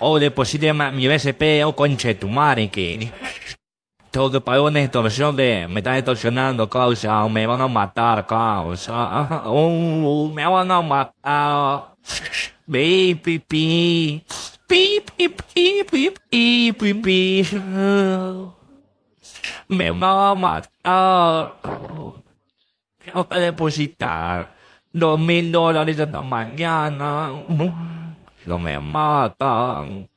o deposite pues, mi BSP o oh, conche tu madre que todo para una extorsión de me están extorsionando causa me van a matar causa o me van a matar pi pi pi pi pi pi pi pi me van a matar tengo que depositar dos mil dólares esta mañana 个妹，妈蛋！